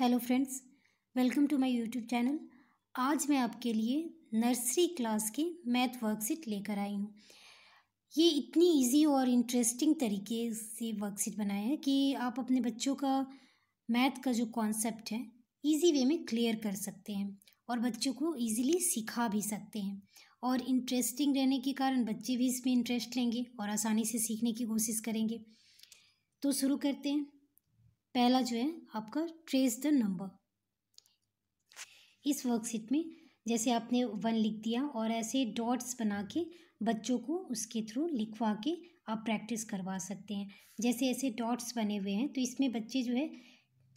hello friends welcome to my YouTube channel आज मैं आपके लिए नर्सरी क्लास की मैथ वर्कशीट लेकर आई हूँ ये इतनी इजी और इंटरेस्टिंग तरीके से वर्कशीट बनाए हैं कि आप अपने बच्चों का मैथ का जो कॉन्सेप्ट है इजी वे में क्लियर कर सकते हैं और बच्चों को इजीली सिखा भी सकते हैं और इंटरेस्टिंग रहने के कारण बच्चे भी इसमें इंटरेस्ट लेंगे और आसानी से सीखने की कोशिश करेंगे तो शुरू करते हैं पहला जो है आपका ट्रेस द नंबर इस वर्कशीट में जैसे आपने वन लिख दिया और ऐसे डॉट्स बना के बच्चों को उसके थ्रू लिखवा के आप प्रैक्टिस करवा सकते हैं जैसे ऐसे डॉट्स बने हुए हैं तो इसमें बच्चे जो है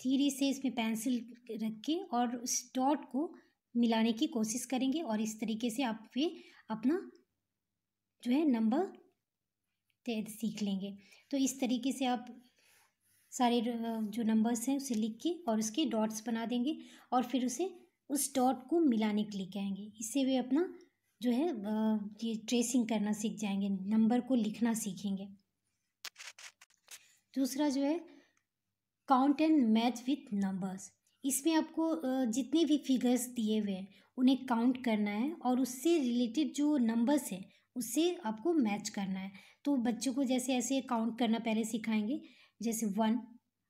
थीरी से इसमें पेंसिल रख के और उस डॉट को मिलाने की कोशिश करेंगे और इस तरीके से आप वे अपना जो है नंबर सीख लेंगे तो इस तरीके से आप सारे जो नंबर्स हैं उसे लिख के और उसके डॉट्स बना देंगे और फिर उसे उस डॉट को मिलाने के लिए कहेंगे इससे वे अपना जो है ये ट्रेसिंग करना सीख जाएंगे नंबर को लिखना सीखेंगे दूसरा जो है count and match with numbers इसमें आपको जितने भी फिगर्स दिए हुए हैं उन्हें काउंट करना है और उससे रिलेटेड जो नंबर्स हैं उससे आपको मैच करना है तो बच्चों को जैसे ऐसे काउंट करना पहले सिखाएंगे जैसे वन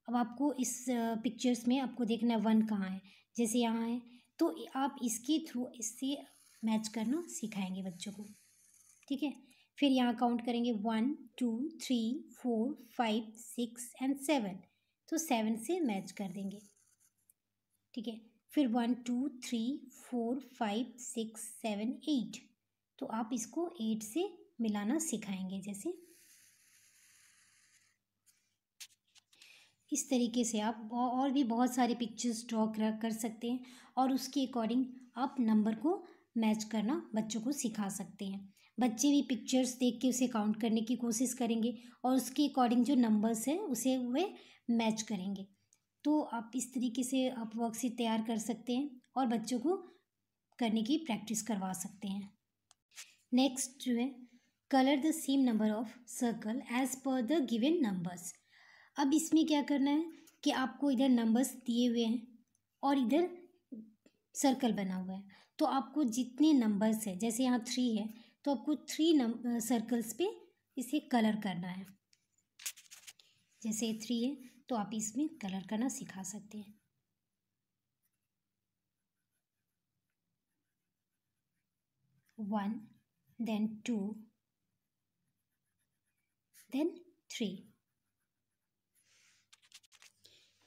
अब आपको इस पिक्चर्स में आपको देखना है वन कहाँ है जैसे यहाँ है तो आप इसके थ्रू इससे मैच करना सिखाएंगे बच्चों को ठीक है फिर यहाँ काउंट करेंगे one two three four five six and seven तो सेवन से मैच कर देंगे ठीक है फिर one two three four five six seven eight तो आप इसको एट से मिलाना सिखाएंगे जैसे इस तरीके से आप और भी बहुत सारे पिक्चर्स ड्रॉ कर सकते हैं और उसके अकॉर्डिंग आप नंबर को मैच करना बच्चों को सिखा सकते हैं बच्चे भी पिक्चर्स देख के उसे काउंट करने की कोशिश करेंगे और उसके अकॉर्डिंग जो नंबर्स हैं उसे वे मैच करेंगे तो आप इस तरीके से आप वर्कशीट तैयार कर सकते हैं और बच्चों को करने की प्रैक्टिस करवा सकते हैं नेक्स्ट जो है colour the same number of circle as per the given numbers अब इसमें क्या करना है कि आपको इधर नंबर्स दिए हुए हैं और इधर सर्कल बना हुआ है तो आपको जितने नंबर्स है जैसे यहाँ थ्री है तो आपको थ्री नंबर सर्कल्स पे इसे कलर करना है जैसे थ्री है तो आप इसमें कलर करना सिखा सकते हैं one then two then three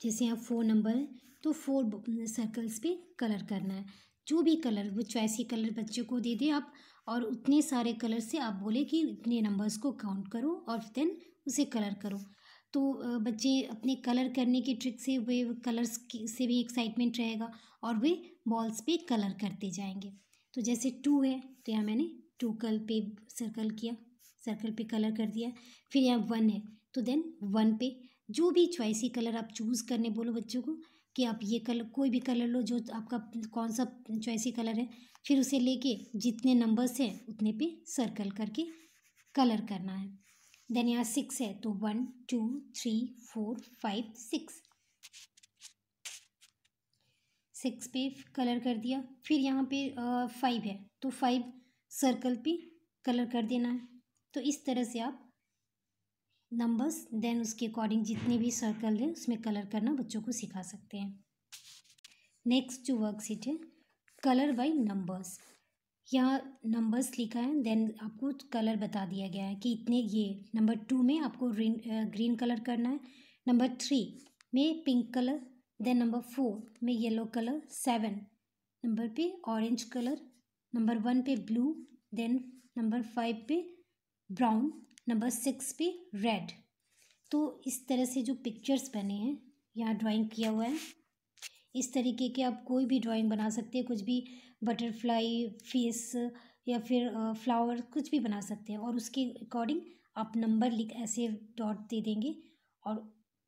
जैसे यहाँ फोर नंबर है तो फोर सर्कल्स पे कलर करना है जो भी कलर वो चॉइसी कलर बच्चे को दे दे आप और उतने सारे कलर से आप बोले कि इतने नंबर्स को काउंट करो और देन उसे कलर करो तो बच्चे अपने कलर करने की ट्रिक से वे कलर्स से भी एक्साइटमेंट रहेगा और वे बॉल्स पे कलर करते जाएंगे तो जैसे टू है तो यहाँ मैंने टू कल पे सर्कल किया सर्कल पे कलर कर दिया फिर यहाँ वन है तो देन वन पे जो भी चॉइसी कलर आप चूज़ करने बोलो बच्चों को कि आप ये कलर कोई भी कलर लो जो आपका कौन सा च्वाइसी कलर है फिर उसे लेके जितने नंबर्स हैं उतने पे सर्कल करके कलर करना है देन यहाँ सिक्स है तो one two three four five six six पे कलर कर दिया फिर यहाँ पे फाइव है तो फाइव सर्कल पे कलर कर देना है तो इस तरह से आप नंबर्स देन उसके अकॉर्डिंग जितने भी सर्कल है उसमें कलर करना बच्चों को सिखा सकते हैं नेक्स्ट जो वर्कशीट है कलर बाई नंबर्स यहाँ नंबर्स लिखा है देन आपको कलर बता दिया गया है कि इतने ये नंबर टू में आपको ग्रीन ग्रीन कलर करना है नंबर थ्री में pink colour then number four में येलो कलर सेवन नंबर पे ऑरेंज कलर नंबर वन पे ब्लू देन नंबर फाइव पे ब्राउन नंबर सिक्स पे रेड तो इस तरह से जो पिक्चर्स बने हैं यहाँ ड्राइंग किया हुआ है इस तरीके के आप कोई भी ड्राइंग बना सकते हैं कुछ भी बटरफ्लाई फेस या फिर फ्लावर कुछ भी बना सकते हैं और उसके अकॉर्डिंग आप नंबर लिख ऐसे डॉट दे देंगे और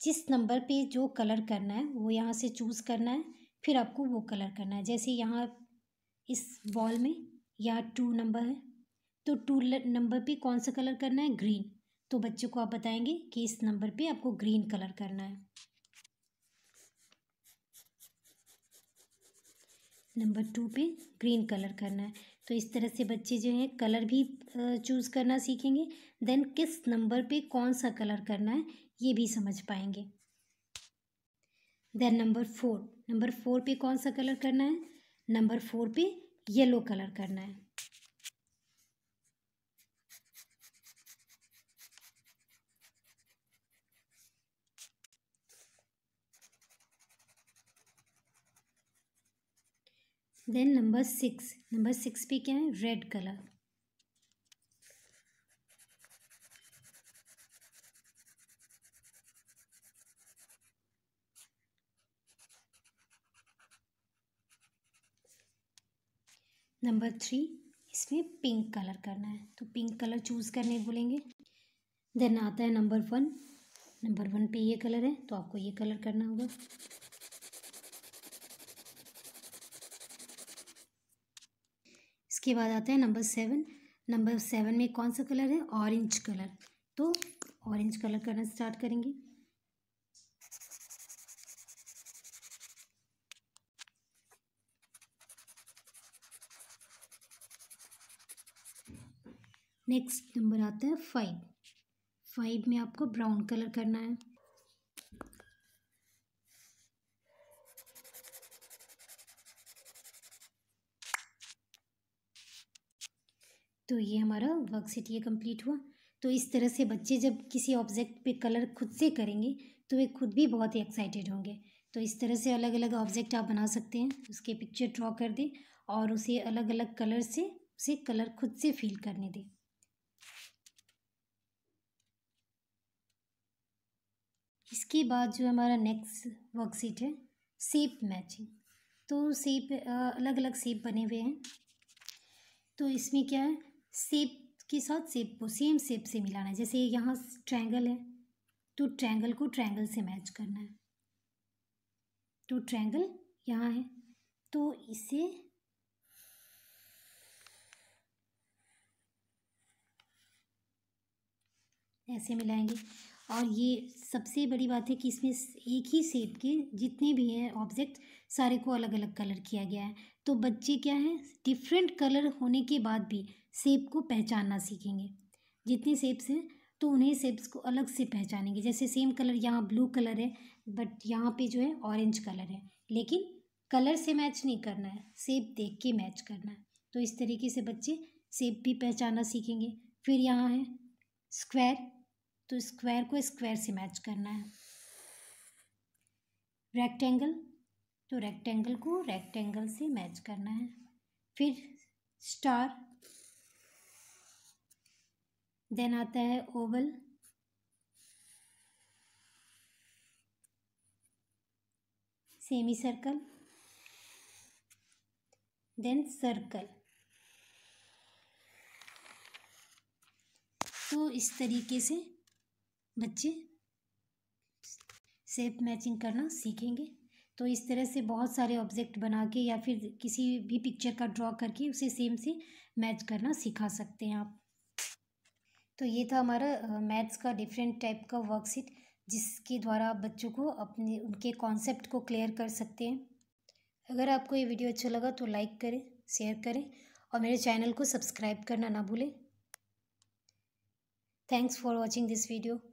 जिस नंबर पे जो कलर करना है वो यहाँ से चूज़ करना है फिर आपको वो कलर करना है जैसे यहाँ इस बॉल में यहाँ टू नंबर है तो टू नंबर पे कौन सा कलर करना है ग्रीन तो बच्चों को आप बताएंगे कि इस नंबर पे आपको ग्रीन कलर करना है नंबर टू पे ग्रीन कलर करना है तो इस तरह से बच्चे जो हैं कलर भी चूज़ करना सीखेंगे देन किस नंबर पे कौन सा कलर करना है ये भी समझ पाएंगे then number four number four पे कौन सा कलर करना है नंबर फोर पे येलो कलर करना है then number six number six पे क्या है रेड कलर नंबर थ्री इसमें पिंक कलर करना है तो पिंक कलर चूज़ करने बोलेंगे देन आता है नंबर वन नंबर वन पे ये कलर है तो आपको ये कलर करना होगा इसके बाद आता है नंबर सेवन नंबर सेवन में कौन सा कलर है ऑरेंज कलर तो ऑरेंज कलर करना स्टार्ट करेंगे नेक्स्ट नंबर आता है फाइव फाइव में आपको ब्राउन कलर करना है तो ये हमारा वर्कशीट ये कंप्लीट हुआ तो इस तरह से बच्चे जब किसी ऑब्जेक्ट पे कलर खुद से करेंगे तो वे खुद भी बहुत ही एक्साइटेड होंगे तो इस तरह से अलग अलग ऑब्जेक्ट आप बना सकते हैं उसके पिक्चर ड्रॉ कर दें और उसे अलग अलग कलर से उसे कलर खुद से फील करने दें इसके बाद जो हमारा नेक्स्ट वर्कशीट है सेप मैचिंग तो सेप अलग अलग सेप बने हुए हैं तो इसमें क्या है सेप के साथ सेप को सेम सेप से मिलाना है जैसे यहाँ ट्रैंगल है तो ट्रैंगल को ट्रैंगल से मैच करना है तो ट्रैंगल यहाँ है तो इसे ऐसे मिलाएंगे और ये सबसे बड़ी बात है कि इसमें एक ही सेप के जितने भी हैं ऑब्जेक्ट सारे को अलग अलग कलर किया गया है तो बच्चे क्या है डिफरेंट कलर होने के बाद भी सेप को पहचानना सीखेंगे जितने सेप्स हैं तो उन्हें सेप्स को अलग से पहचानेंगे जैसे सेम कलर यहाँ ब्लू कलर है बट यहाँ पे जो है ऑरेंज कलर है लेकिन कलर से मैच नहीं करना है सेप देख के मैच करना है तो इस तरीके से बच्चे सेप भी पहचानना सीखेंगे फिर यहाँ है स्क्वायर तो स्क्वायर को स्क्वायर से मैच करना है रेक्टेंगल तो रेक्टेंगल को रेक्टेंगल से मैच करना है फिर स्टार देन आता है oval semi circle then circle तो इस तरीके से बच्चे सेप मैचिंग करना सीखेंगे तो इस तरह से बहुत सारे ऑब्जेक्ट बना के या फिर किसी भी पिक्चर का ड्रॉ करके उसे सेम से मैच करना सिखा सकते हैं आप तो ये था हमारा मैथ्स का डिफरेंट टाइप का वर्कशीट जिसके द्वारा आप बच्चों को अपने उनके कॉन्सेप्ट को क्लियर कर सकते हैं अगर आपको ये वीडियो अच्छा लगा तो लाइक करें शेयर करें और मेरे चैनल को सब्सक्राइब करना ना भूलें thanks for watching this video